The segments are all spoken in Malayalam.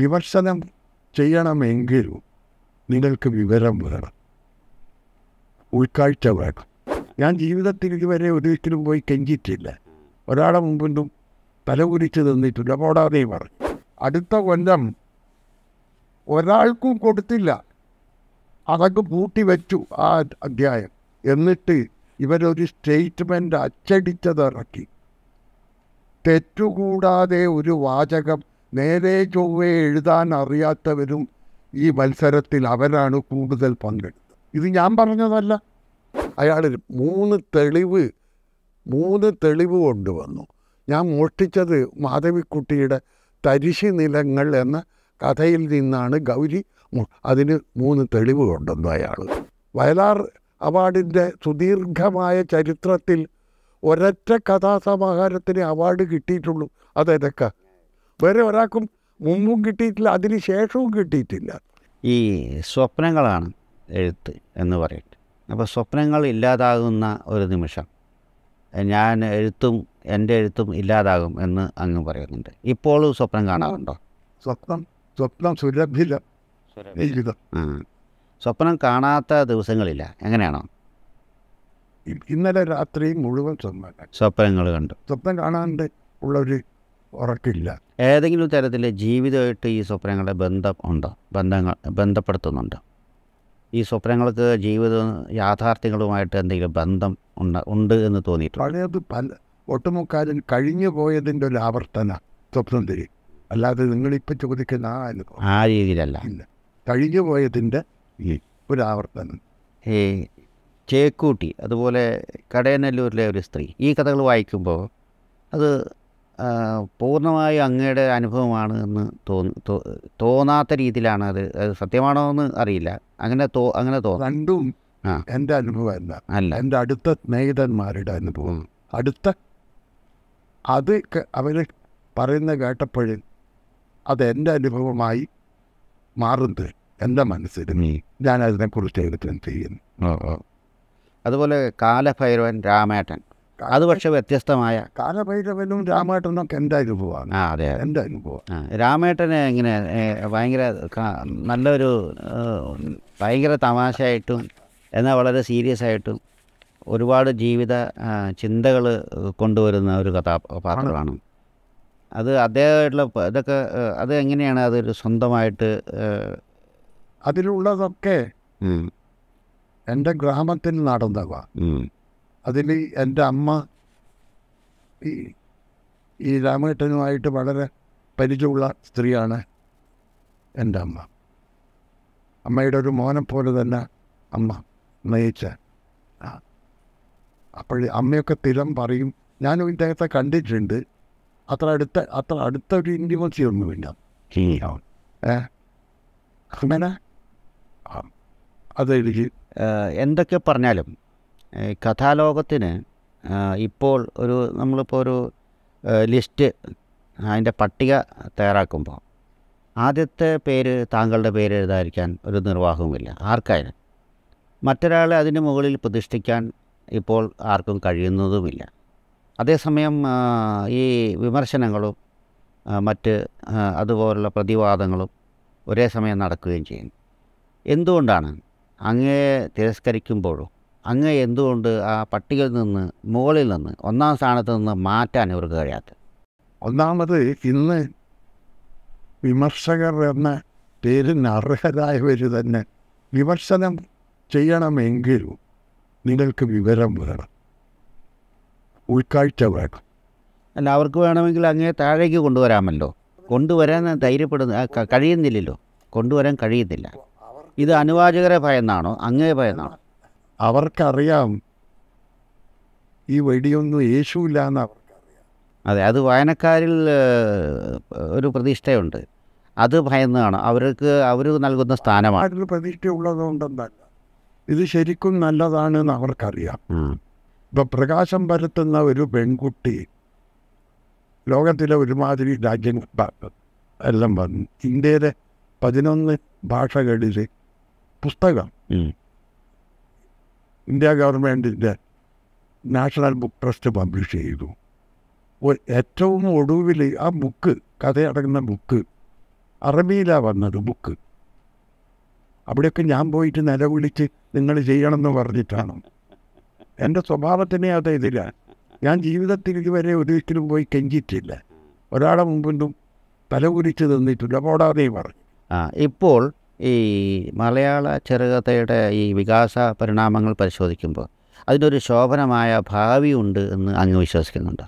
വിമർശനം ചെയ്യണമെങ്കിൽ നിങ്ങൾക്ക് വിവരം വേണം ഉൾക്കാഴ്ച വേണം ഞാൻ ജീവിതത്തിൽ ഇതുവരെ ഒരിക്കലും പോയി കെഞ്ചിട്ടില്ല ഒരാളെ മുമ്പിലും തലകുരിച്ച് തന്നിട്ടില്ല പോടാതെ പറഞ്ഞു അടുത്ത കൊല്ലം ഒരാൾക്കും കൊടുത്തില്ല അതൊക്കെ പൂട്ടി വെച്ചു ആ അധ്യായം എന്നിട്ട് ഇവരൊരു സ്റ്റേറ്റ്മെൻ്റ് അച്ചടിച്ചതിറക്കി തെറ്റുകൂടാതെ ഒരു വാചകം നേരെ ചൊവ്വെ എഴുതാൻ അറിയാത്തവരും ഈ മത്സരത്തിൽ അവരാണ് കൂടുതൽ പങ്കെടുത്തത് ഇത് ഞാൻ പറഞ്ഞതല്ല അയാൾ മൂന്ന് തെളിവ് മൂന്ന് തെളിവ് കൊണ്ടുവന്നു ഞാൻ മോഷ്ടിച്ചത് മാധവിക്കുട്ടിയുടെ തരിശി നിലങ്ങൾ എന്ന കഥയിൽ നിന്നാണ് ഗൗരി അതിന് മൂന്ന് തെളിവ് കൊണ്ടുവന്നു അയാൾ വയലാർ അവാർഡിൻ്റെ സുദീർഘമായ ചരിത്രത്തിൽ ഒരൊറ്റ കഥാസമാഹാരത്തിന് അവാർഡ് കിട്ടിയിട്ടുള്ളൂ അതെതൊക്കെ വേറെ ഒരാൾക്കും മുമ്പും കിട്ടിയിട്ടില്ല അതിന് ശേഷവും കിട്ടിയിട്ടില്ല ഈ സ്വപ്നങ്ങളാണ് എഴുത്ത് എന്ന് പറയുന്നത് അപ്പോൾ സ്വപ്നങ്ങൾ ഇല്ലാതാകുന്ന ഒരു നിമിഷം ഞാൻ എഴുത്തും എൻ്റെ എഴുത്തും ഇല്ലാതാകും എന്ന് അങ്ങ് പറയുന്നുണ്ട് ഇപ്പോഴും സ്വപ്നം കാണാറുണ്ടോ സ്വപ്നം സ്വപ്നം സുലഭില്ല സ്വപ്നം കാണാത്ത ദിവസങ്ങളില്ല എങ്ങനെയാണോ ഇന്നലെ രാത്രി മുഴുവൻ സ്വപ്നം സ്വപ്നങ്ങൾ കണ്ടു സ്വപ്നം കാണാണ്ട് ഉള്ള ഒരു ഉറക്കില്ല ഏതെങ്കിലും തരത്തിൽ ജീവിതമായിട്ട് ഈ സ്വപ്നങ്ങളെ ബന്ധം ഉണ്ടോ ബന്ധങ്ങൾ ബന്ധപ്പെടുത്തുന്നുണ്ട് ഈ സ്വപ്നങ്ങൾക്ക് ജീവിത യാഥാർത്ഥ്യങ്ങളുമായിട്ട് എന്തെങ്കിലും ബന്ധം ഉണ്ട് ഉണ്ട് എന്ന് തോന്നിയിട്ടുണ്ട് പഴയത് പല ഒട്ടുമുക്കാലും കഴിഞ്ഞു പോയതിൻ്റെ ഒരു ആവർത്തന സ്വപ്നം തരും അല്ലാതെ നിങ്ങളിപ്പോൾ ചോദിക്കുന്ന ആ അനുഭവം ആ രീതിയിലല്ല ഇല്ല കഴിഞ്ഞു പോയതിൻ്റെ ഒരു ആവർത്തനം ഈ ചേക്കൂട്ടി അതുപോലെ കടയനല്ലൂരിലെ ഒരു സ്ത്രീ ഈ കഥകൾ വായിക്കുമ്പോൾ അത് പൂർണ്ണമായും അങ്ങയുടെ അനുഭവമാണ് എന്ന് തോന്നി തോന്നാത്ത രീതിയിലാണ് അത് സത്യമാണോ എന്ന് അറിയില്ല അങ്ങനെ തോ അങ്ങനെ തോന്നും രണ്ടും എൻ്റെ അനുഭവമല്ല അല്ല എൻ്റെ അടുത്ത സ്നേഹിതന്മാരുടെ അനുഭവം അടുത്ത അത് അവർ പറയുന്ന കേട്ടപ്പോൾ അത് എൻ്റെ അനുഭവമായി മാറുന്നത് എൻ്റെ മനസ്സിൽ ഞാൻ അതിനെക്കുറിച്ച് എഴുതാൻ ചെയ്യുന്നു അതുപോലെ കാലഭൈരവൻ രാമേട്ടൻ അത് പക്ഷെ വ്യത്യസ്തമായ കാലഭൈരവനും രാമേട്ടനൊക്കെ എൻ്റെ അനുഭവമാണ് ആ അതെ എൻ്റെ അനുഭവം രാമേട്ടനെ ഇങ്ങനെ ഭയങ്കര നല്ലൊരു ഭയങ്കര തമാശയായിട്ടും എന്നാൽ വളരെ സീരിയസ് ആയിട്ടും ഒരുപാട് ജീവിത ചിന്തകൾ കൊണ്ടുവരുന്ന ഒരു കഥാപാത്രമാണ് അത് അദ്ദേഹമായിട്ടുള്ള ഇതൊക്കെ അത് എങ്ങനെയാണ് അതൊരു സ്വന്തമായിട്ട് അതിലുള്ളതൊക്കെ എൻ്റെ ഗ്രാമത്തിൽ നടന്നവ അതിൽ എൻ്റെ അമ്മ ഈ ഈ രാമേട്ടനുമായിട്ട് വളരെ പരിചയമുള്ള സ്ത്രീയാണ് എൻ്റെ അമ്മ അമ്മയുടെ ഒരു പോലെ തന്നെ അമ്മ നയിച്ച അപ്പോൾ അമ്മയൊക്കെ തിരം പറയും ഞാനും ഇദ്ദേഹത്തെ കണ്ടിട്ടുണ്ട് അത്ര അടുത്ത അത്ര അടുത്ത ഒരു ഇൻറ്റിമസി ഒന്നുമില്ല ഏ അങ്ങനെ അത് എനിക്ക് എന്തൊക്കെ പറഞ്ഞാലും കഥാലോകത്തിന് ഇപ്പോൾ ഒരു നമ്മളിപ്പോൾ ഒരു ലിസ്റ്റ് അതിൻ്റെ പട്ടിക തയ്യാറാക്കുമ്പോൾ ആദ്യത്തെ പേര് താങ്കളുടെ പേര് എഴുതാതിരിക്കാൻ ഒരു നിർവാഹവുമില്ല ആർക്കായാലും മറ്റൊരാളെ അതിന് മുകളിൽ പ്രതിഷ്ഠിക്കാൻ ഇപ്പോൾ ആർക്കും കഴിയുന്നതുമില്ല അതേസമയം ഈ വിമർശനങ്ങളും മറ്റ് അതുപോലുള്ള പ്രതിവാദങ്ങളും ഒരേ സമയം നടക്കുകയും ചെയ്യുന്നു എന്തുകൊണ്ടാണ് അങ്ങേ തിരസ്കരിക്കുമ്പോഴും അങ്ങ് എന്തുകൊണ്ട് ആ പട്ടികയിൽ നിന്ന് മുകളിൽ നിന്ന് ഒന്നാം സ്ഥാനത്ത് നിന്ന് മാറ്റാൻ ഇവർക്ക് കഴിയാത്തത് ഒന്നാമത് ഇന്ന് വിമർശകർ എന്ന പേരിന് അർഹരായവർ തന്നെ വിമർശനം ചെയ്യണമെങ്കിൽ നിങ്ങൾക്ക് വിവരം വേണം ഉൾക്കാഴ്ച വേണം അല്ല അവർക്ക് വേണമെങ്കിൽ അങ്ങേ താഴേക്ക് കൊണ്ടുവരാമല്ലോ കൊണ്ടുവരാൻ ധൈര്യപ്പെടുന്ന കഴിയുന്നില്ലല്ലോ കൊണ്ടുവരാൻ കഴിയുന്നില്ല ഇത് അനുവാചകരെ ഭയന്നാണോ അങ്ങേ ഭയന്നാണോ അവർക്കറിയാം ഈ വെടിയൊന്നും യേശുവില്ല എന്ന് അവർക്കറിയാം അതെ അത് വായനക്കാരിൽ ഒരു പ്രതിഷ്ഠയുണ്ട് അത് ഭയന്നാണ് അവർക്ക് അവർ നൽകുന്ന സ്ഥാനമാണ് പ്രതീക്ഷയുള്ളതുകൊണ്ടെന്നല്ല ഇത് ശരിക്കും നല്ലതാണെന്ന് അവർക്കറിയാം ഇപ്പം പ്രകാശം പരത്തുന്ന ഒരു പെൺകുട്ടി ലോകത്തിലെ ഒരുമാതിരി രാജ്യം എല്ലാം വന്നു ഇന്ത്യയിലെ പതിനൊന്ന് ഭാഷകളിൽ പുസ്തകം ഇന്ത്യ ഗവൺമെൻറ്റിൻ്റെ നാഷണൽ ബുക്ക് ട്രസ്റ്റ് പബ്ലിഷ് ചെയ്തു ഏറ്റവും ഒടുവിൽ ആ ബുക്ക് കഥയടങ്ങുന്ന ബുക്ക് അറബിയിലാണ് വന്നത് ബുക്ക് അവിടെയൊക്കെ ഞാൻ പോയിട്ട് നിലവിളിച്ച് നിങ്ങൾ ചെയ്യണമെന്ന് പറഞ്ഞിട്ടാണ് എൻ്റെ സ്വഭാവത്തിനെ അത് ഇതില്ല ഞാൻ ജീവിതത്തിൽ ഇതുവരെ ഒരിക്കലും പോയി കെഞ്ചിട്ടില്ല ഒരാളെ മുമ്പിലും തലകുരിച്ച് തന്നിട്ടില്ല പോടാതെ പറഞ്ഞു ആ ഇപ്പോൾ ഈ മലയാള ചെറുകഥയുടെ ഈ വികാസ പരിണാമങ്ങൾ പരിശോധിക്കുമ്പോൾ അതിനൊരു ശോഭനമായ ഭാവി ഉണ്ട് എന്ന് അങ്ങ് വിശ്വസിക്കുന്നുണ്ട്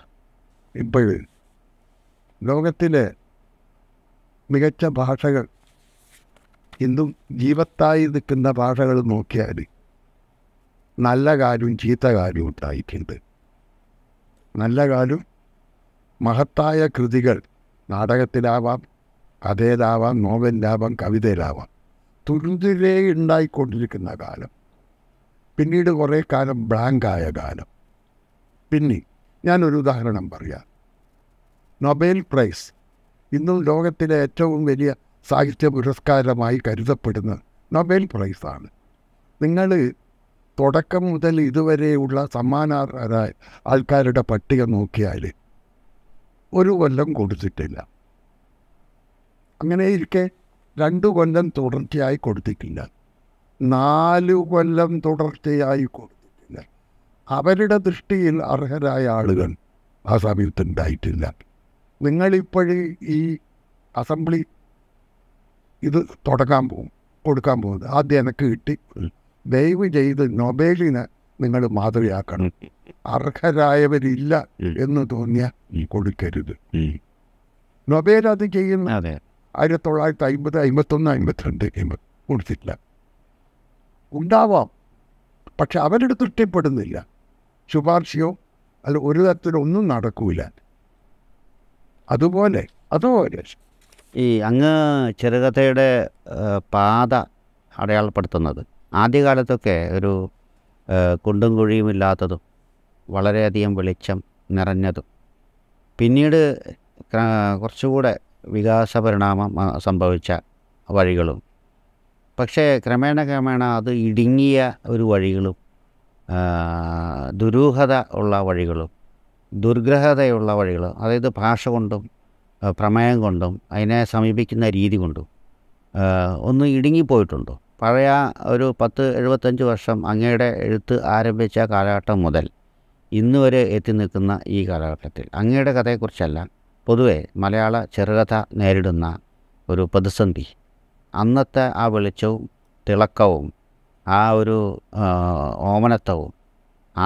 ഇപ്പോൾ ലോകത്തിലെ മികച്ച ഭാഷകൾ ഇന്നും ജീവത്തായി നിൽക്കുന്ന ഭാഷകൾ നോക്കിയാൽ നല്ല കാലും ചീത്ത കാലും ഉണ്ടായിട്ടുണ്ട് നല്ല കാലും മഹത്തായ കൃതികൾ നാടകത്തിലാവാം കഥയിലാവാം നോവലിലാവാം കവിതയിലാവാം തുരുന്തിലേ ഉണ്ടായിക്കൊണ്ടിരിക്കുന്ന കാലം പിന്നീട് കുറേ കാലം ബ്ലാങ്കായ കാലം പിന്നെ ഞാനൊരു ഉദാഹരണം പറയാം നൊബേൽ പ്രൈസ് ഇന്നും ലോകത്തിലെ ഏറ്റവും വലിയ സാഹിത്യ പുരസ്കാരമായി കരുതപ്പെടുന്ന നൊബേൽ പ്രൈസാണ് നിങ്ങൾ തുടക്കം മുതൽ ഇതുവരെയുള്ള സമ്മാനാർഹരായ ആൾക്കാരുടെ പട്ടിക നോക്കിയാൽ ഒരു കൊല്ലം കൊടുത്തിട്ടില്ല അങ്ങനെ ഇരിക്കേ രണ്ടു കൊല്ലം തുടർച്ചയായി കൊടുത്തിട്ടില്ല നാലു കൊല്ലം തുടർച്ചയായി കൊടുത്തിട്ടില്ല അവരുടെ ദൃഷ്ടിയിൽ അർഹരായ ആളുകൾ ആ സമയത്തുണ്ടായിട്ടില്ല നിങ്ങളിപ്പോഴും ഈ അസംബ്ലി ഇത് തുടക്കാൻ പോകും കൊടുക്കാൻ പോകുന്നത് ആദ്യം എനിക്ക് കിട്ടി ദയവ് ചെയ്ത് നൊബേലിനെ നിങ്ങൾ മാതൃയാക്കണം അർഹരായവരില്ല എന്ന് തോന്നിയാൽ കൊടുക്കരുത് നൊബേൽ അത് ചെയ്യുന്ന ആയിരത്തി തൊള്ളായിരത്തി അമ്പത് അമ്പത്തൊന്ന് അമ്പത്തിരണ്ട് എമ്പത് കൊടുത്തിട്ടില്ല ഉണ്ടാവാം പക്ഷെ അവരുടെ തൃപ്തിപ്പെടുന്നില്ല ശുപാർശയോ അല്ല ഒരു തരത്തിലൊന്നും നടക്കൂല അതുപോലെ അതുപോലെ ഈ അങ്ങ് ചെറുകഥയുടെ പാത അടയാളപ്പെടുത്തുന്നത് ആദ്യകാലത്തൊക്കെ ഒരു കുണ്ടും ഇല്ലാത്തതും വളരെയധികം വെളിച്ചം നിറഞ്ഞതും പിന്നീട് കുറച്ചുകൂടെ വികാസപരിണാമം സംഭവിച്ച വഴികളും പക്ഷേ ക്രമേണ ക്രമേണ അത് ഇടുങ്ങിയ ഒരു വഴികളും ദുരൂഹത ഉള്ള വഴികളും ദുർഗ്രഹതയുള്ള വഴികളും അതായത് ഭാഷ കൊണ്ടും പ്രമേയം കൊണ്ടും അതിനെ സമീപിക്കുന്ന രീതി കൊണ്ടും ഒന്ന് ഇടുങ്ങിപ്പോയിട്ടുണ്ടോ പഴയ ഒരു പത്ത് എഴുപത്തഞ്ച് വർഷം അങ്ങയുടെ എഴുത്ത് ആരംഭിച്ച കാലഘട്ടം മുതൽ ഇന്ന് വരെ എത്തി നിൽക്കുന്ന ഈ കാലഘട്ടത്തിൽ അങ്ങയുടെ കഥയെക്കുറിച്ചല്ല പൊതുവെ മലയാള ചെറുകഥ നേരിടുന്ന ഒരു പ്രതിസന്ധി അന്നത്തെ ആ വെളിച്ചവും തിളക്കവും ആ ഒരു ഓമനത്വവും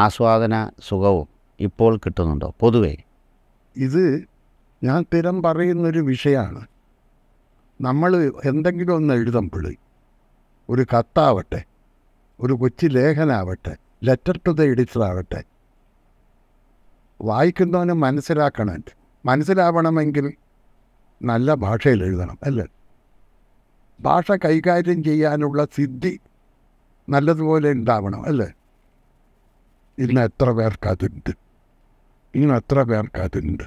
ആസ്വാദന സുഖവും ഇപ്പോൾ കിട്ടുന്നുണ്ടോ പൊതുവെ ഇത് ഞാൻ സ്ഥിരം പറയുന്നൊരു വിഷയമാണ് നമ്മൾ എന്തെങ്കിലും ഒന്ന് എഴുതുമ്പോൾ ഒരു കത്താവട്ടെ ഒരു കൊച്ചു ലേഖനാവട്ടെ ലെറ്റർ ടു ദ എഡിറ്ററാവട്ടെ വായിക്കുന്നവന് മനസ്സിലാക്കണമുണ്ട് മനസ്സിലാവണമെങ്കിൽ നല്ല ഭാഷയിൽ എഴുതണം അല്ലേ ഭാഷ കൈകാര്യം ചെയ്യാനുള്ള സിദ്ധി നല്ലതുപോലെ ഉണ്ടാവണം അല്ലേ ഇന്ന് എത്ര പേർക്ക് ഇന്ന് എത്ര പേർക്ക്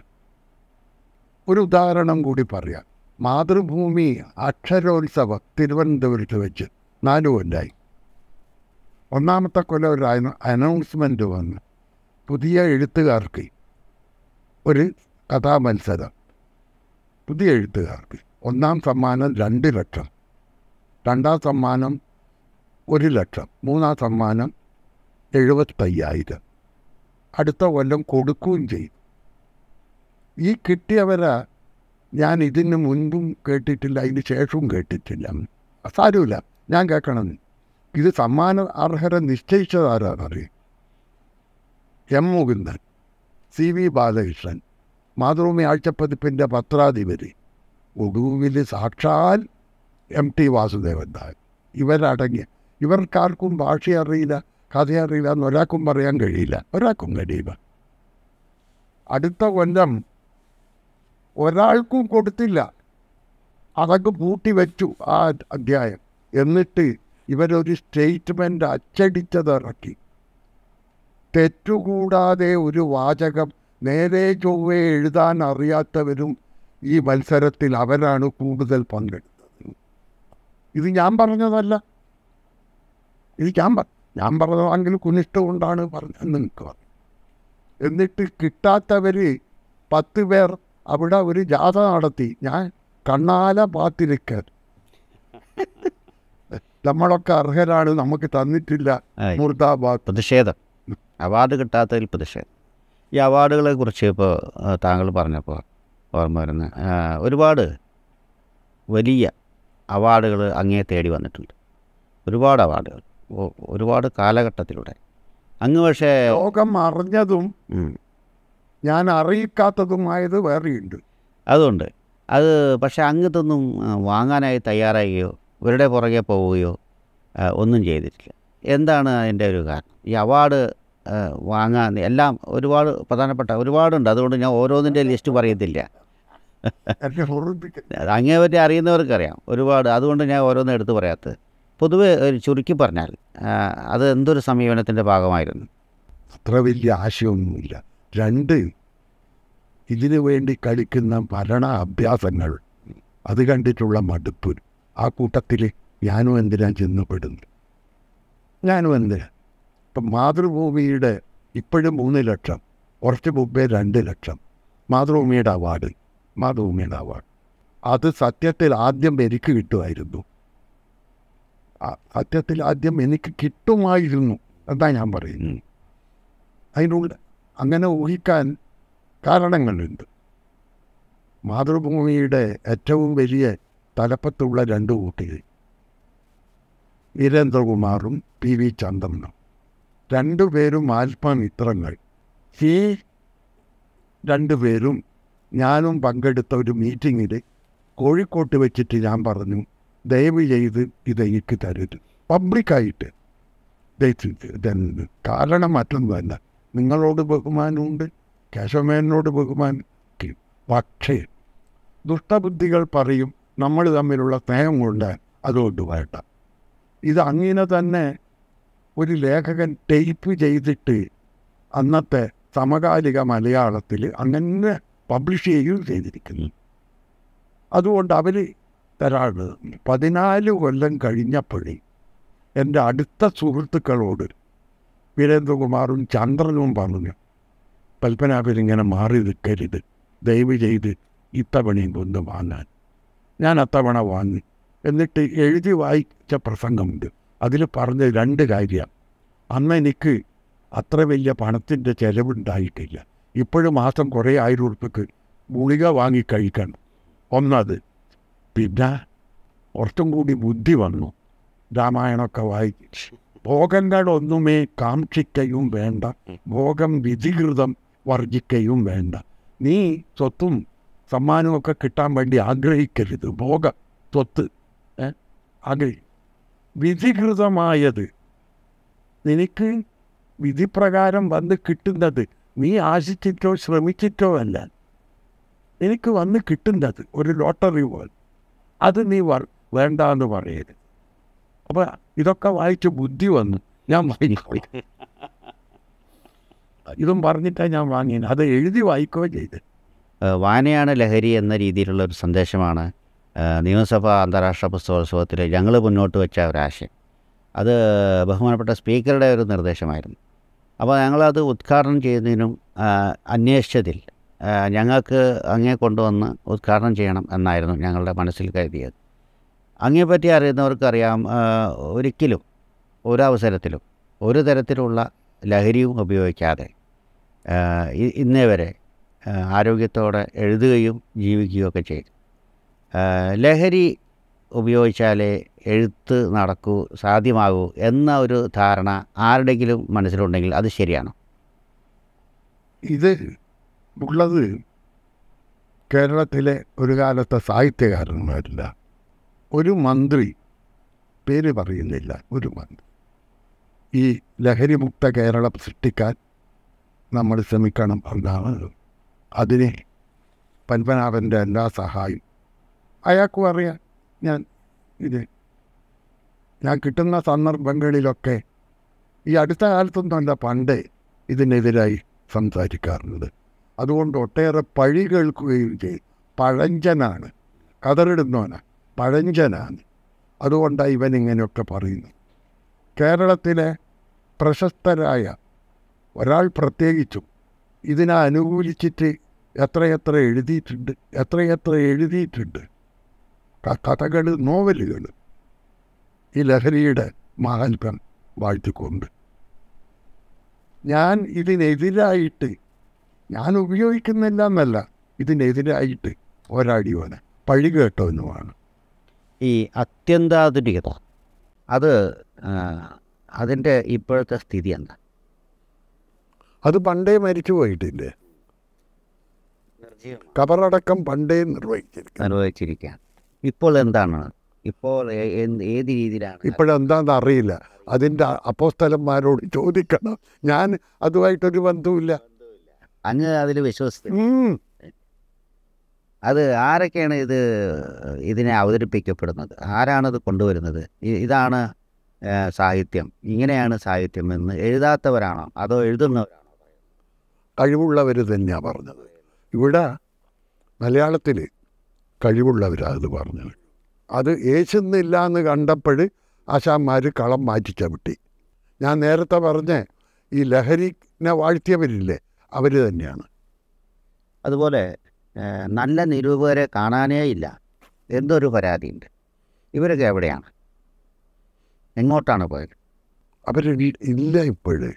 ഒരു ഉദാഹരണം കൂടി പറയാം മാതൃഭൂമി അക്ഷരോത്സവം തിരുവനന്തപുരത്ത് വെച്ച് നാലു കൊല്ലായി ഒന്നാമത്തെ കൊല്ലം ഒരു അനൗൺസ്മെൻറ്റ് വന്ന് പുതിയ എഴുത്തുകാർക്ക് ഒരു കഥാമത്സരം പുതിയ എഴുത്തുകാർക്ക് ഒന്നാം സമ്മാനം രണ്ട് ലക്ഷം രണ്ടാം സമ്മാനം ഒരു ലക്ഷം മൂന്നാം സമ്മാനം എഴുപത്തയ്യായിരം അടുത്ത കൊല്ലം കൊടുക്കുകയും ചെയ്തു ഈ കിട്ടിയവരെ ഞാൻ ഇതിന് മുൻപും കേട്ടിട്ടില്ല അതിന് ശേഷവും കേട്ടിട്ടില്ല സാരമില്ല ഞാൻ കേൾക്കണം ഇത് സമ്മാന അർഹരെ നിശ്ചയിച്ചത് M Mukundan C V Balakrishnan Mathrubhumi ആഴ്ചപ്പതിപ്പിൻ്റെ പത്രാധിപതി ഒടുവിൽ സാക്ഷാൽ എം ടി വാസുദേവൻ താൻ ഇവരടങ്ങിയ ഇവർക്കാർക്കും ഭാഷ അറിയില്ല കഥ അറിയില്ല എന്ന് ഒരാൾക്കും പറയാൻ കഴിയില്ല ഒരാൾക്കും കഴിയില്ല അടുത്ത കൊല്ലം ഒരാൾക്കും കൊടുത്തില്ല അതൊക്കെ പൂട്ടി വെച്ചു ആ അധ്യായം എന്നിട്ട് ഇവരൊരു സ്റ്റേറ്റ്മെൻ്റ് അച്ചടിച്ചതിറക്കി തെറ്റുകൂടാതെ ഒരു വാചകം നേരെ ചൊവ്വെ എഴുതാൻ അറിയാത്തവരും ഈ മത്സരത്തിൽ അവരാണ് കൂടുതൽ പങ്കെടുത്തത് ഇത് ഞാൻ പറഞ്ഞതല്ല ഇത് ഞാൻ ഞാൻ പറഞ്ഞതെങ്കിൽ കുനിഷ്ടമുണ്ടാണ് കൊണ്ടാണ് പറഞ്ഞതെന്ന് പറഞ്ഞു എന്നിട്ട് കിട്ടാത്തവർ പത്ത് പേർ അവിടെ ഒരു ജാഥ നടത്തി ഞാൻ കണ്ണാല പാത്തിരിക്ക നമ്മളൊക്കെ അർഹരാണ് നമുക്ക് തന്നിട്ടില്ല മുർദാബാദ് പ്രതിഷേധം അവാർഡ് കിട്ടാത്തതിൽ പ്രതിഷേധം ഈ അവാർഡുകളെ കുറിച്ച് ഇപ്പോൾ താങ്കൾ പറഞ്ഞപ്പോൾ ഓർമ്മ വരുന്ന ഒരുപാട് വലിയ അവാർഡുകൾ അങ്ങേ തേടി വന്നിട്ടുണ്ട് ഒരുപാട് അവാർഡുകൾ ഒരുപാട് കാലഘട്ടത്തിലൂടെ അങ്ങ് പക്ഷേ ലോകം അറിഞ്ഞതും ഞാൻ അറിയിക്കാത്തതുമായത് വേറെയുണ്ട് അതുകൊണ്ട് അത് പക്ഷേ അങ്ങത്തൊന്നും വാങ്ങാനായി തയ്യാറാകുകയോ ഇവരുടെ പുറകെ പോവുകയോ ഒന്നും ചെയ്തിട്ടില്ല എന്താണ് അതിൻ്റെ ഒരു കാരണം ഈ അവാർഡ് വാങ്ങാൻ എല്ലാം ഒരുപാട് പ്രധാനപ്പെട്ട ഒരുപാടുണ്ട് അതുകൊണ്ട് ഞാൻ ഓരോന്നിൻ്റെ ലിസ്റ്റ് പറയത്തില്ല അങ്ങേ പറ്റി അറിയാം ഒരുപാട് അതുകൊണ്ട് ഞാൻ ഓരോന്നും എടുത്തു പറയാത്തത് പൊതുവെ ഒരു ചുരുക്കി പറഞ്ഞാൽ അത് എന്തൊരു സമീപനത്തിൻ്റെ ഭാഗമായിരുന്നു അത്ര വലിയ ആശയമൊന്നുമില്ല രണ്ട് ഇതിനു വേണ്ടി കളിക്കുന്ന ഭരണ അഭ്യാസങ്ങൾ അത് കണ്ടിട്ടുള്ള മടുപ്പ് ആ കൂട്ടത്തിൽ ഞാനും എന്തിനാ ചെന്നപ്പെടുന്നു ഞാനും എന്തിനാ ഇപ്പം മാതൃഭൂമിയുടെ ഇപ്പോഴും മൂന്ന് ലക്ഷം കുറച്ച് മുമ്പേ രണ്ട് ലക്ഷം മാതൃഭൂമിയുടെ അവാർഡ് മാതൃഭൂമിയുടെ അവാർഡ് അത് സത്യത്തിൽ ആദ്യം എനിക്ക് കിട്ടുമായിരുന്നു സത്യത്തിൽ ആദ്യം എനിക്ക് കിട്ടുമായിരുന്നു എന്നാ ഞാൻ പറയുന്നത് അതിനുള്ള അങ്ങനെ ഊഹിക്കാൻ കാരണങ്ങളുണ്ട് മാതൃഭൂമിയുടെ ഏറ്റവും വലിയ തലപ്പത്തുള്ള രണ്ട് കുട്ടികൾ വീരേന്ദ്രകുമാറും പി വി ചന്ദമനും രണ്ടുപേരും ആത്മമിത്രങ്ങൾ ഈ രണ്ടുപേരും ഞാനും പങ്കെടുത്ത ഒരു മീറ്റിങ്ങിൽ കോഴിക്കോട്ട് വെച്ചിട്ട് ഞാൻ പറഞ്ഞു ദയവ് ചെയ്ത് എനിക്ക് തരരുത് പബ്ലിക്കായിട്ട് കാരണം മറ്റൊന്നുമല്ല നിങ്ങളോട് ബഹുമാനമുണ്ട് കേശവമേനോട് ബഹുമാനം പക്ഷേ ദുഷ്ടബുദ്ധികൾ പറയും നമ്മൾ തമ്മിലുള്ള സ്നേഹം കൊണ്ട് അതുകൊണ്ട് വേണ്ട ഇത് അങ്ങനെ തന്നെ ഒരു ലേഖകൻ ടൈപ്പ് ചെയ്തിട്ട് അന്നത്തെ സമകാലിക മലയാളത്തിൽ അങ്ങനെ പബ്ലിഷ് ചെയ്യുകയും ചെയ്തിരിക്കുന്നു അതുകൊണ്ട് അവർ തരാണ് പതിനാല് കൊല്ലം കഴിഞ്ഞപ്പോഴേ എൻ്റെ അടുത്ത സുഹൃത്തുക്കളോട് വീരേന്ദ്രകുമാറും ചന്ദ്രനും പറഞ്ഞു പൽപ്പനാഭരിങ്ങനെ മാറി നിൽക്കരുത് ദയവ് ചെയ്ത് ഇത്തവണയും കൊന്ന് വാങ്ങാൻ ഞാൻ അത്തവണ വാങ്ങി എന്നിട്ട് എഴുതി വായിച്ച പ്രസംഗമുണ്ട് അതിൽ പറഞ്ഞ രണ്ട് കാര്യം അന്ന് എനിക്ക് അത്ര വലിയ പണത്തിൻ്റെ ചിലവുണ്ടായിട്ടില്ല ഇപ്പോഴും മാസം കുറേ ആയിരം ഉറുപ്പിക്ക് ഗുളിക വാങ്ങി ഒന്നത് പിന്നെ കുറച്ചും കൂടി ബുദ്ധി വന്നു രാമായണമൊക്കെ വായിച്ചു ഭോഗങ്ങളൊന്നുമേ കാക്ഷിക്കയും വേണ്ട ഭോഗം വിധികൃതം വർജിക്കയും വേണ്ട നീ സ്വത്തും സമ്മാനമൊക്കെ കിട്ടാൻ വേണ്ടി ആഗ്രഹിക്കരുത് ഭോഗ സ്വത്ത് ആഗ്രഹിക്കും വിധികൃതമായത് നിനക്ക് വിധിപ്രകാരം വന്ന് കിട്ടുന്നത് നീ ആശിച്ചിട്ടോ ശ്രമിച്ചിട്ടോ അല്ല നിനക്ക് വന്ന് കിട്ടുന്നത് ഒരു ലോട്ടറി പോലെ അത് നീ വേണ്ട എന്ന് പറയരുത് അപ്പോൾ ഇതൊക്കെ വായിച്ച് ബുദ്ധി വന്നു ഞാൻ വാങ്ങിപ്പോയി ഇതും പറഞ്ഞിട്ടാണ് ഞാൻ വാങ്ങിയത് അത് എഴുതി വായിക്കുകയും ചെയ്ത് വായനയാണ് ലഹരി എന്ന രീതിയിലുള്ള ഒരു സന്ദേശമാണ് നിയമസഭാ അന്താരാഷ്ട്ര പുസ്തകോത്സവത്തിൽ ഞങ്ങൾ മുന്നോട്ട് വെച്ച ഒരാശയം അത് ബഹുമാനപ്പെട്ട സ്പീക്കറുടെ ഒരു നിർദ്ദേശമായിരുന്നു അപ്പോൾ ഞങ്ങളത് ഉദ്ഘാടനം ചെയ്യുന്നതിനും അന്വേഷിച്ചതിൽ ഞങ്ങൾക്ക് അങ്ങേ കൊണ്ടുവന്ന് ഉദ്ഘാടനം ചെയ്യണം എന്നായിരുന്നു ഞങ്ങളുടെ മനസ്സിൽ കരുതിയത് അങ്ങേപ്പറ്റി അറിയാം ഒരിക്കലും ഒരവസരത്തിലും ഒരു തരത്തിലുള്ള ലഹരിയും ഉപയോഗിക്കാതെ ഇന്നേ വരെ ആരോഗ്യത്തോടെ എഴുതുകയും ജീവിക്കുകയൊക്കെ ചെയ്തു ലഹരി ഉപയോഗിച്ചാലേ എഴുത്ത് നടക്കൂ സാധ്യമാകൂ എന്ന ഒരു ധാരണ ആരുടെങ്കിലും മനസ്സിലുണ്ടെങ്കിൽ അത് ശരിയാണോ ഇത് ഉള്ളത് കേരളത്തിലെ ഒരു കാലത്തെ സാഹിത്യകാരന്മാരില്ല ഒരു മന്ത്രി പേര് പറയുന്നില്ല ഒരു മന്ത്രി ഈ ലഹരിമുക്ത കേരളം സൃഷ്ടിക്കാൻ നമ്മൾ ശ്രമിക്കണം എന്നാണ് അതിനെ പത്മനാഭൻ്റെ എല്ലാ സഹായം അയാൾക്കും അറിയാം ഞാൻ ഇത് ഞാൻ കിട്ടുന്ന സന്ദർഭങ്ങളിലൊക്കെ ഈ അടുത്ത കാലത്തൊന്നുമല്ല പണ്ട് ഇതിനെതിരായി സംസാരിക്കാറുണ്ട് അതുകൊണ്ട് ഒട്ടേറെ പഴി കേൾക്കുകയും ചെയ്തു പഴഞ്ചനാണ് കതറിടുന്നവനാണ് പഴഞ്ചനാണ് അതുകൊണ്ടാണ് ഇവൻ ഇങ്ങനെയൊക്കെ പറയുന്നു കേരളത്തിലെ പ്രശസ്തരായ ഒരാൾ പ്രത്യേകിച്ചും ഇതിനെ എത്രയെത്ര എഴുതിയിട്ടുണ്ട് എത്രയെത്ര എഴുതിയിട്ടുണ്ട് കഥകൾ നോവലുകൾ ഈ ലഹരിയുടെ മഹാത്ഭം വാഴ്ത്തിക്കൊണ്ട് ഞാൻ ഇതിനെതിരായിട്ട് ഞാൻ ഉപയോഗിക്കുന്നില്ല എന്നല്ല ഇതിനെതിരായിട്ട് പോരാടിയോന് പഴി കേട്ടോന്നുമാണ് ഈ അത്യന്താധുനികത അത് അതിൻ്റെ ഇപ്പോഴത്തെ സ്ഥിതി എന്താ അത് പണ്ടേ മരിച്ചു പോയിട്ടില്ലേ കബറടക്കം പണ്ടേ നിർവഹിച്ചിരിക്കുക നിർവഹിച്ചിരിക്കുകയാണ് ഇപ്പോൾ എന്താണ് ഇപ്പോൾ ഏത് രീതിയിലാണ് ഇപ്പോഴെന്താണെന്ന് അറിയില്ല അതിൻ്റെ അപ്പോസ്തലന്മാരോട് ചോദിക്കണം ഞാൻ അതുമായിട്ടൊരു ബന്ധവുമില്ല അങ്ങ് അതിൽ വിശ്വസിക്കും അത് ആരൊക്കെയാണ് ഇത് ഇതിനെ അവതരിപ്പിക്കപ്പെടുന്നത് ആരാണത് കൊണ്ടുവരുന്നത് ഇതാണ് സാഹിത്യം ഇങ്ങനെയാണ് സാഹിത്യം എന്ന് എഴുതാത്തവരാണോ അതോ എഴുതുന്നവരാണോ കഴിവുള്ളവർ തന്നെയാണ് പറഞ്ഞത് ഇവിടെ മലയാളത്തിൽ കഴിവുള്ളവരാത് പറഞ്ഞു അത് ഏശുന്നില്ല എന്ന് കണ്ടപ്പോൾ ആശാന്മാർ കളം മാറ്റി ചവിട്ടി ഞാൻ നേരത്തെ പറഞ്ഞ ഈ ലഹരിനെ വാഴ്ത്തിയവരില്ലേ അവർ തന്നെയാണ് അതുപോലെ നല്ല നിരൂപകരെ കാണാനേ ഇല്ല എന്തൊരു പരാതിയുണ്ട് ഇവരൊക്കെ എവിടെയാണ് എങ്ങോട്ടാണ് പോയത് അവർ ഇല്ല ഇപ്പോഴേ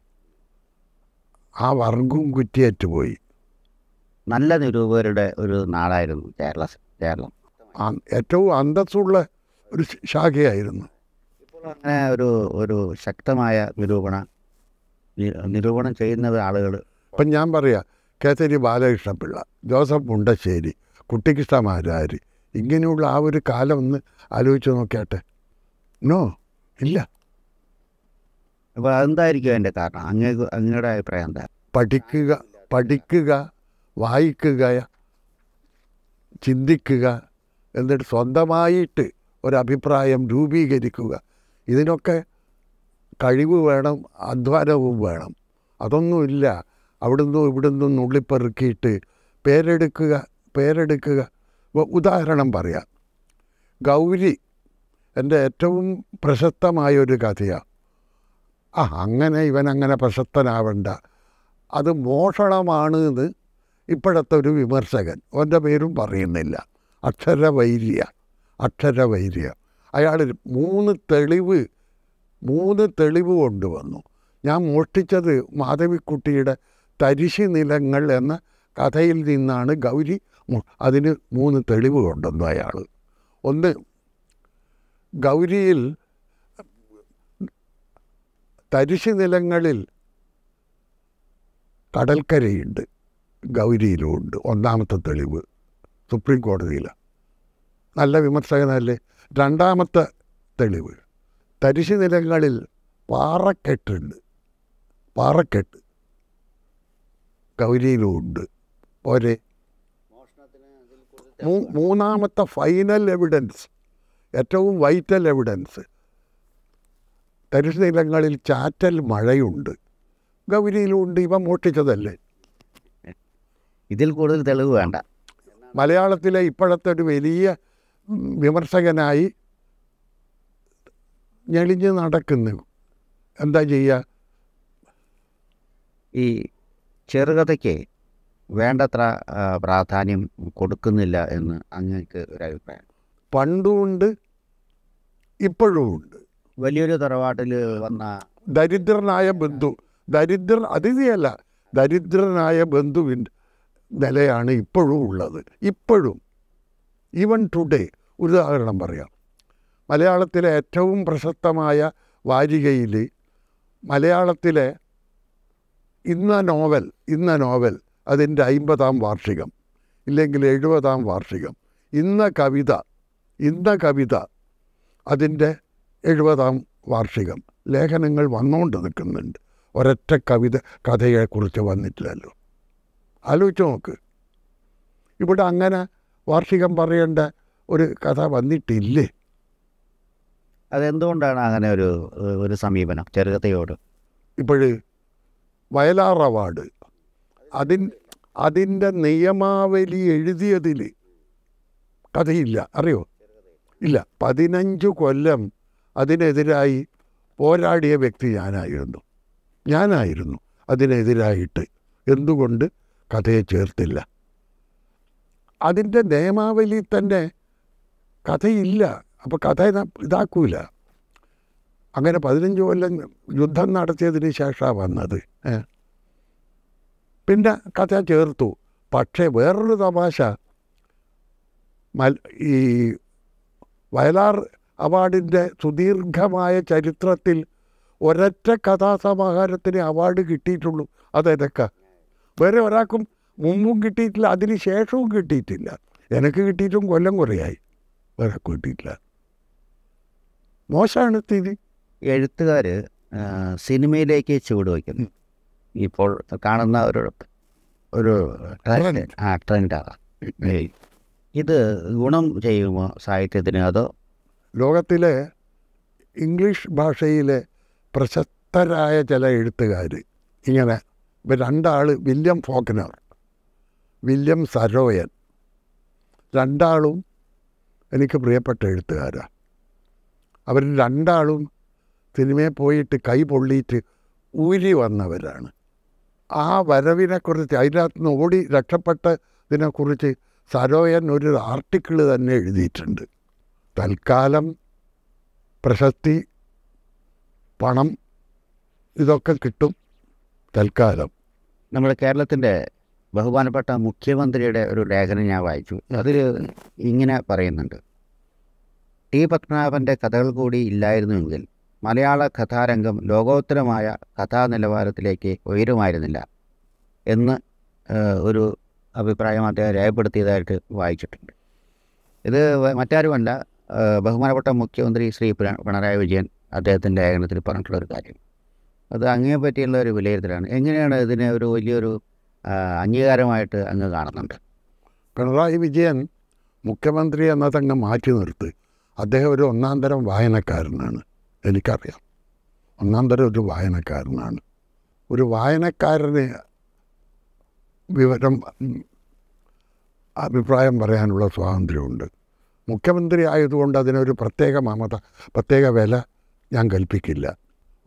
ആ വർഗവും കുറ്റിയേറ്റുപോയി പോയി നല്ല നിരൂപകരുടെ ഒരു നാടായിരുന്നു സിനിമ കേരളം ഏറ്റവും അന്തസ്സുള്ള ഒരു ശാഖയായിരുന്നു അങ്ങനെ ഒരു ഒരു ശക്തമായ നിരൂപണ നിരൂപണം ചെയ്യുന്ന ആളുകൾ ഇപ്പം ഞാൻ പറയാം കേസരി ബാലകൃഷ്ണപിള്ള ജോസഫ് മുണ്ടശ്ശേരി കുട്ടിക്കൃഷ്ണ മാരാരി ഇങ്ങനെയുള്ള ആ ഒരു കാലം ഒന്ന് ആലോചിച്ച് നോക്കിയാട്ടെ നോ ഇല്ല അപ്പോൾ അതെന്തായിരിക്കും അതിൻ്റെ കാരണം അങ്ങേ അങ്ങയുടെ അഭിപ്രായം എന്താ പഠിക്കുക പഠിക്കുക വായിക്കുക ചിന്തിക്കുക എന്നിട്ട് സ്വന്തമായിട്ട് ഒരഭിപ്രായം രൂപീകരിക്കുക ഇതിനൊക്കെ കഴിവ് വേണം അധ്വാനവും വേണം അതൊന്നുമില്ല അവിടുന്ന് ഇവിടുന്ന് നുള്ളിപ്പെറുക്കിയിട്ട് പേരെടുക്കുക പേരെടുക്കുക ഉദാഹരണം പറയാം ഗൗരി എൻ്റെ ഏറ്റവും പ്രശസ്തമായൊരു കഥയാണ് ആ അങ്ങനെ ഇവൻ അങ്ങനെ പ്രശസ്തനാവണ്ട അത് മോഷണമാണ് എന്ന് ഇപ്പോഴത്തെ ഒരു വിമർശകൻ ഓൻ്റെ പേരും പറയുന്നില്ല അക്ഷരവൈര്യ അക്ഷരവൈര്യ അയാൾ മൂന്ന് തെളിവ് മൂന്ന് തെളിവ് കൊണ്ടുവന്നു ഞാൻ മോഷ്ടിച്ചത് മാധവിക്കുട്ടിയുടെ തരിശി നിലങ്ങൾ എന്ന കഥയിൽ നിന്നാണ് ഗൗരി അതിന് മൂന്ന് തെളിവ് കൊണ്ടുവന്നു അയാൾ ഒന്ന് ഗൗരിയിൽ തരിശു നിലങ്ങളിൽ കടൽക്കരയുണ്ട് ഗൗരിയിലുമുണ്ട് ഒന്നാമത്തെ തെളിവ് സുപ്രീം കോടതിയിൽ നല്ല വിമർശകനല്ലേ രണ്ടാമത്തെ തെളിവ് തരിശു നിലങ്ങളിൽ പാറക്കെട്ടുണ്ട് പാറക്കെട്ട് ഗൗരിയിലുമുണ്ട് പോരെ മൂന്നാമത്തെ ഫൈനൽ എവിഡൻസ് ഏറ്റവും വൈറ്റൽ എവിഡൻസ് തരിശു നിലങ്ങളിൽ ചാറ്റൽ മഴയുണ്ട് ഗൗരിയിലുമുണ്ട് ഇവ മോഷ്ടിച്ചതല്ലേ ഇതിൽ കൂടുതൽ തെളിവ് വേണ്ട മലയാളത്തിലെ ഇപ്പോഴത്തെ ഒരു വലിയ വിമർശകനായി ഞെളിഞ്ഞ് നടക്കുന്നു എന്താ ചെയ്യുക ഈ ചെറുകഥയ്ക്ക് വേണ്ടത്ര പ്രാധാന്യം കൊടുക്കുന്നില്ല എന്ന് അങ്ങക്ക് ഒരു അഭിപ്രായം പണ്ടുമുണ്ട് ഇപ്പോഴും ഉണ്ട് വലിയൊരു തറവാട്ടിൽ വന്ന ദരിദ്രനായ ബന്ധു ദരിദ്ര അതിഥിയല്ല ദരിദ്രനായ ബന്ധുവിൻ്റെ നിലയാണ് ഇപ്പോഴും ഉള്ളത് ഇപ്പോഴും ഈവൻ ടുഡേ ഒരു ഉദാഹരണം പറയാം മലയാളത്തിലെ ഏറ്റവും പ്രശസ്തമായ വാരികയിൽ മലയാളത്തിലെ ഇന്ന നോവൽ ഇന്ന നോവൽ അതിൻ്റെ അയിമ്പതാം വാർഷികം ഇല്ലെങ്കിൽ എഴുപതാം വാർഷികം ഇന്ന കവിത ഇന്ന കവിത അതിൻ്റെ എഴുപതാം വാർഷികം ലേഖനങ്ങൾ വന്നുകൊണ്ട് നിൽക്കുന്നുണ്ട് ഒരൊറ്റ കവിത കഥയെക്കുറിച്ച് വന്നിട്ടില്ലല്ലോ ആലോചിച്ച് നോക്ക് ഇവിടെ അങ്ങനെ വാർഷികം പറയേണ്ട ഒരു കഥ വന്നിട്ടില്ലേ അതെന്തുകൊണ്ടാണ് അങ്ങനെ ഒരു ഒരു സമീപനം ചെറുകഥയോട് ഇപ്പോഴ് വയലാർ അവാർഡ് അതിൻ അതിൻ്റെ നിയമാവലി എഴുതിയതിൽ കഥയില്ല അറിയോ ഇല്ല പതിനഞ്ച് കൊല്ലം അതിനെതിരായി പോരാടിയ വ്യക്തി ഞാനായിരുന്നു ഞാനായിരുന്നു അതിനെതിരായിട്ട് എന്തുകൊണ്ട് കഥയെ ചേർത്തില്ല അതിൻ്റെ നിയമാവലി തന്നെ കഥയില്ല അപ്പോൾ കഥ ഇതാക്കൂല അങ്ങനെ പതിനഞ്ച് കൊല്ലം യുദ്ധം നടത്തിയതിന് ശേഷമാണ് വന്നത് പിന്നെ കഥ ചേർത്തു പക്ഷേ വേറൊരു തമാശ മൽ ഈ വയലാർ അവാർഡിൻ്റെ സുദീർഘമായ ചരിത്രത്തിൽ ഒരൊറ്റ കഥാസമാഹാരത്തിന് അവാർഡ് കിട്ടിയിട്ടുള്ളൂ അതെതൊക്കെ വേറെ ഒരാൾക്കും മുമ്പും കിട്ടിയിട്ടില്ല അതിന് ശേഷവും കിട്ടിയിട്ടില്ല എനിക്ക് കിട്ടിയിട്ടും കൊല്ലം കുറയായി വേറെ കിട്ടിയിട്ടില്ല മോശമാണ് സ്ഥിതി എഴുത്തുകാർ സിനിമയിലേക്ക് ചുവട് വയ്ക്കുന്നു ഇപ്പോൾ കാണുന്ന ഒരു ഒരു ട്രെൻഡാണ് ഇത് ഗുണം ചെയ്യുമോ സാഹിത്യത്തിന് അതോ ലോകത്തിലെ ഇംഗ്ലീഷ് ഭാഷയിലെ പ്രശസ്തരായ ചില എഴുത്തുകാർ ഇങ്ങനെ ഇപ്പം രണ്ടാൾ വില്യം ഫോക്കനർ വില്യം സരോയൻ രണ്ടാളും എനിക്ക് പ്രിയപ്പെട്ട എഴുത്തുകാരാണ് അവർ രണ്ടാളും സിനിമയിൽ പോയിട്ട് കൈ പൊള്ളിയിട്ട് ഊരി വന്നവരാണ് ആ വരവിനെക്കുറിച്ച് അതിനകത്ത് നിന്ന് ഓടി രക്ഷപ്പെട്ടതിനെക്കുറിച്ച് സരോയൻ ഒരു ആർട്ടിക്കിൾ തന്നെ എഴുതിയിട്ടുണ്ട് തൽക്കാലം പ്രശസ്തി പണം ഇതൊക്കെ കിട്ടും തൽക്കാലം നമ്മുടെ കേരളത്തിൻ്റെ ബഹുമാനപ്പെട്ട മുഖ്യമന്ത്രിയുടെ ഒരു ലേഖനം ഞാൻ വായിച്ചു അതിൽ ഇങ്ങനെ പറയുന്നുണ്ട് ടി പത്മനാഭൻ്റെ കഥകൾ കൂടി ഇല്ലായിരുന്നുവെങ്കിൽ മലയാള കഥാരംഗം ലോകോത്തരമായ കഥാനിലവാരത്തിലേക്ക് ഉയരുമായിരുന്നില്ല എന്ന് ഒരു അഭിപ്രായം അദ്ദേഹം രേഖപ്പെടുത്തിയതായിട്ട് വായിച്ചിട്ടുണ്ട് ഇത് മറ്റാരുമല്ല ബഹുമാനപ്പെട്ട മുഖ്യമന്ത്രി ശ്രീ പിണറായി വിജയൻ അദ്ദേഹത്തിൻ്റെ ലേഖനത്തിൽ പറഞ്ഞിട്ടുള്ള ഒരു കാര്യം അത് അങ്ങേ പറ്റിയുള്ള ഒരു വിലയിരുത്തലാണ് എങ്ങനെയാണ് ഇതിനെ ഒരു വലിയൊരു അംഗീകാരമായിട്ട് അങ്ങ് കാണുന്നുണ്ട് പിണറായി വിജയൻ മുഖ്യമന്ത്രി എന്നതങ്ങ് മാറ്റി നിർത്തി അദ്ദേഹം ഒരു ഒന്നാം തരം വായനക്കാരനാണ് എനിക്കറിയാം ഒന്നാം തരം ഒരു വായനക്കാരനാണ് ഒരു വായനക്കാരന് വിവരം അഭിപ്രായം പറയാനുള്ള സ്വാതന്ത്ര്യമുണ്ട് മുഖ്യമന്ത്രി ആയതുകൊണ്ട് അതിനൊരു പ്രത്യേക മമത പ്രത്യേക വില ഞാൻ കൽപ്പിക്കില്ല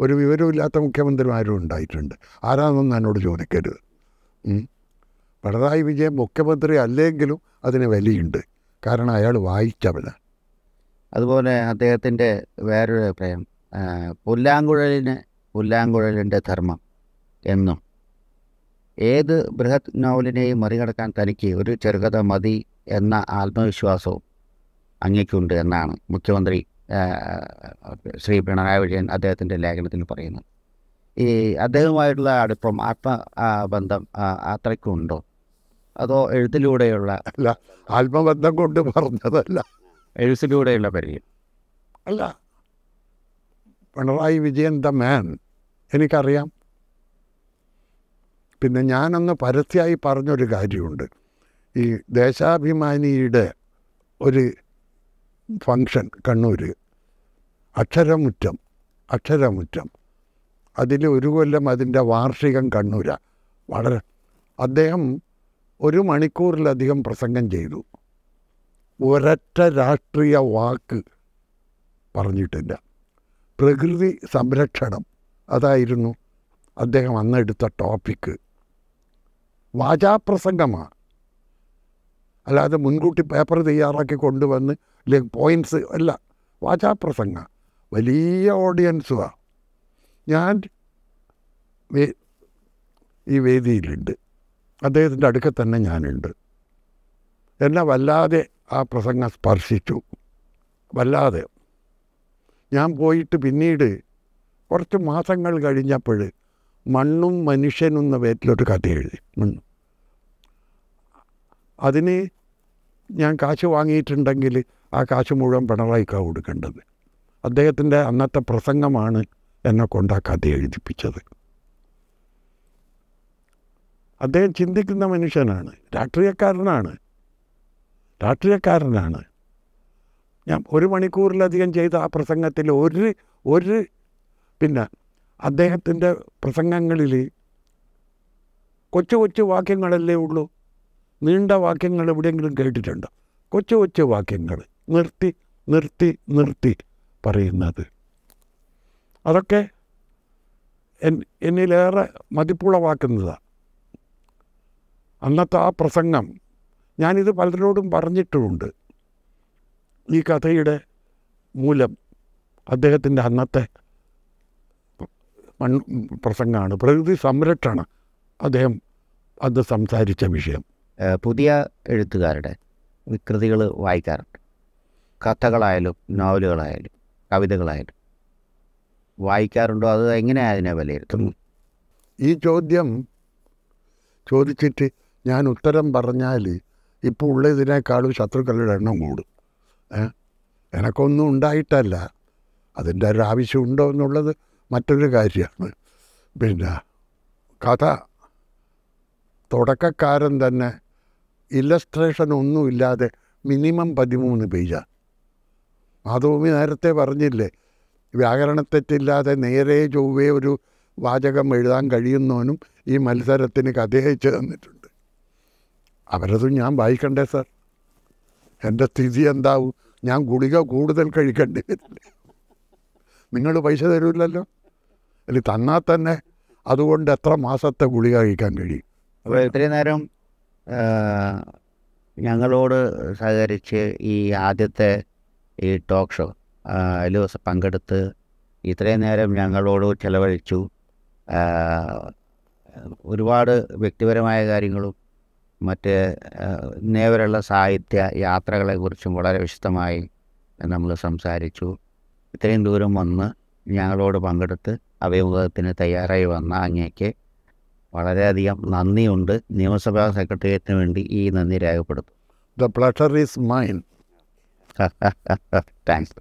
ഒരു വിവരമില്ലാത്ത മുഖ്യമന്ത്രിമാരും ഉണ്ടായിട്ടുണ്ട് ആരാണെന്നൊന്നും എന്നോട് ചോദിക്കരുത് പിണറായി വിജയൻ മുഖ്യമന്ത്രി അല്ലെങ്കിലും അതിന് വിലയുണ്ട് കാരണം അയാൾ വായിച്ചവന് അതുപോലെ അദ്ദേഹത്തിൻ്റെ വേറൊരു അഭിപ്രായം പുല്ലാങ്കുഴലിന് പുല്ലാങ്കുഴലിൻ്റെ ധർമ്മം എന്നും ഏത് ബൃഹത് നോവലിനെയും മറികടക്കാൻ തനിക്ക് ഒരു ചെറുകഥ മതി എന്ന ആത്മവിശ്വാസവും അങ്ങേക്കുണ്ട് എന്നാണ് മുഖ്യമന്ത്രി ശ്രീ പിണറായി വിജയൻ അദ്ദേഹത്തിൻ്റെ ലേഖനത്തിൽ പറയുന്നു ഈ അദ്ദേഹവുമായിട്ടുള്ള അടുപ്പം ആത്മ ബന്ധം അത്രയ്ക്കുണ്ടോ അതോ എഴുത്തിലൂടെയുള്ള അല്ല ആത്മബന്ധം കൊണ്ട് പറഞ്ഞതല്ല എഴുത്തിലൂടെയുള്ള പരിചയം അല്ല പിണറായി വിജയൻ ദ മാൻ എനിക്കറിയാം പിന്നെ ഞാനൊന്ന് പരസ്യമായി പറഞ്ഞൊരു കാര്യമുണ്ട് ഈ ദേശാഭിമാനിയുടെ ഒരു ഫങ്ഷൻ കണ്ണൂർ അക്ഷരമുറ്റം അക്ഷരമുറ്റം അതിൽ ഒരു കൊല്ലം അതിൻ്റെ വാർഷികം കണ്ണൂരാണ് വളരെ അദ്ദേഹം ഒരു മണിക്കൂറിലധികം പ്രസംഗം ചെയ്തു ഒരൊറ്റ രാഷ്ട്രീയ വാക്ക് പറഞ്ഞിട്ടില്ല പ്രകൃതി സംരക്ഷണം അതായിരുന്നു അദ്ദേഹം അന്നെടുത്ത ടോപ്പിക്ക് വാചാപ്രസംഗമാണ് അല്ലാതെ മുൻകൂട്ടി പേപ്പർ തയ്യാറാക്കി കൊണ്ടുവന്ന് അല്ലെങ്കിൽ പോയിൻസ് അല്ല വാചാപ്രസംഗ വലിയ ഓഡിയൻസുമാണ് ഞാൻ ഈ വേദിയിലുണ്ട് അദ്ദേഹത്തിൻ്റെ അടുക്ക തന്നെ ഞാനുണ്ട് എന്നെ വല്ലാതെ ആ പ്രസംഗം സ്പർശിച്ചു വല്ലാതെ ഞാൻ പോയിട്ട് പിന്നീട് കുറച്ച് മാസങ്ങൾ കഴിഞ്ഞപ്പോൾ മണ്ണും മനുഷ്യനും എന്ന പേരിലൊരു കഥ എഴുതി മണ്ണ് അതിന് ഞാൻ കാശ് വാങ്ങിയിട്ടുണ്ടെങ്കിൽ ആ കാശ് മുഴുവൻ പിണറായിക്കാണ് കൊടുക്കേണ്ടത് അദ്ദേഹത്തിൻ്റെ അന്നത്തെ പ്രസംഗമാണ് എന്നെ കൊണ്ട് ആ കഥ എഴുതിപ്പിച്ചത് അദ്ദേഹം ചിന്തിക്കുന്ന മനുഷ്യനാണ് രാഷ്ട്രീയക്കാരനാണ് രാഷ്ട്രീയക്കാരനാണ് ഞാൻ ഒരു മണിക്കൂറിലധികം ചെയ്ത ആ പ്രസംഗത്തിൽ ഒരു ഒരു പിന്നെ അദ്ദേഹത്തിൻ്റെ പ്രസംഗങ്ങളിൽ കൊച്ചു കൊച്ചു വാക്യങ്ങളല്ലേ ഉള്ളൂ നീണ്ട വാക്യങ്ങൾ എവിടെയെങ്കിലും കേട്ടിട്ടുണ്ടോ കൊച്ചു കൊച്ചു വാക്യങ്ങൾ നിർത്തി നിർത്തി നിർത്തി പറയുന്നത് അതൊക്കെ എൻ എന്നിലേറെ മതിപ്പുളവാക്കുന്നതാണ് അന്നത്തെ ആ പ്രസംഗം ഞാനിത് പലരോടും പറഞ്ഞിട്ടുമുണ്ട് ഈ കഥയുടെ മൂലം അദ്ദേഹത്തിൻ്റെ അന്നത്തെ മൺ പ്രസംഗമാണ് പ്രകൃതി സംരക്ഷണം അദ്ദേഹം അത് സംസാരിച്ച വിഷയം പുതിയ എഴുത്തുകാരുടെ വികൃതികൾ വായിക്കാറുണ്ട് കഥകളായാലും നോവലുകളായാലും കവിതകളായാലും വായിക്കാറുണ്ടോ അത് എങ്ങനെയാണ് അതിനെ വിലയിരുത്തുന്നു ഈ ചോദ്യം ചോദിച്ചിട്ട് ഞാൻ ഉത്തരം പറഞ്ഞാൽ ഇപ്പോൾ ഉള്ളതിനേക്കാളും ശത്രുക്കളുടെ എണ്ണം കൂടും എനക്കൊന്നും ഉണ്ടായിട്ടല്ല അതിൻ്റെ ഒരു ഉണ്ടോ എന്നുള്ളത് മറ്റൊരു കാര്യമാണ് പിന്നെ കഥ തുടക്കക്കാരൻ തന്നെ ഇല്ലസ്ട്രേഷൻ ഒന്നുമില്ലാതെ മിനിമം പതിമൂന്ന് പേജാണ് മാധവമി നേരത്തെ പറഞ്ഞില്ലേ വ്യാകരണത്തെറ്റില്ലാതെ നേരെ ചൊവ്വേ ഒരു വാചകം എഴുതാൻ കഴിയുന്നവനും ഈ മത്സരത്തിന് കഥയച്ച് തന്നിട്ടുണ്ട് അവരതും ഞാൻ വായിക്കണ്ടേ സാർ എൻ്റെ സ്ഥിതി എന്താവും ഞാൻ ഗുളിക കൂടുതൽ കഴിക്കേണ്ടി വരില്ലേ നിങ്ങൾ പൈസ തരൂല്ലല്ലോ അല്ല തന്നാൽ തന്നെ അതുകൊണ്ട് എത്ര മാസത്തെ ഗുളിക കഴിക്കാൻ കഴിയും അപ്പോൾ ഇത്രയും നേരം ഞങ്ങളോട് സഹകരിച്ച് ഈ ആദ്യത്തെ ഈ ടോക്ക് ഷോ അതിൽ പങ്കെടുത്ത് ഇത്രയും നേരം ഞങ്ങളോട് ചിലവഴിച്ചു ഒരുപാട് വ്യക്തിപരമായ കാര്യങ്ങളും മറ്റ് ഇന്നേവരെയുള്ള സാഹിത്യ യാത്രകളെക്കുറിച്ചും വളരെ വിശദമായി നമ്മൾ സംസാരിച്ചു ഇത്രയും ദൂരം വന്ന് ഞങ്ങളോട് പങ്കെടുത്ത് അഭിമുഖത്തിന് തയ്യാറായി വന്ന അങ്ങേക്ക് വളരെയധികം നന്ദിയുണ്ട് നിയമസഭാ സെക്രട്ടേറിയറ്റിന് വേണ്ടി ഈ നന്ദി രേഖപ്പെടുത്തും the pleasure is mind Thanks.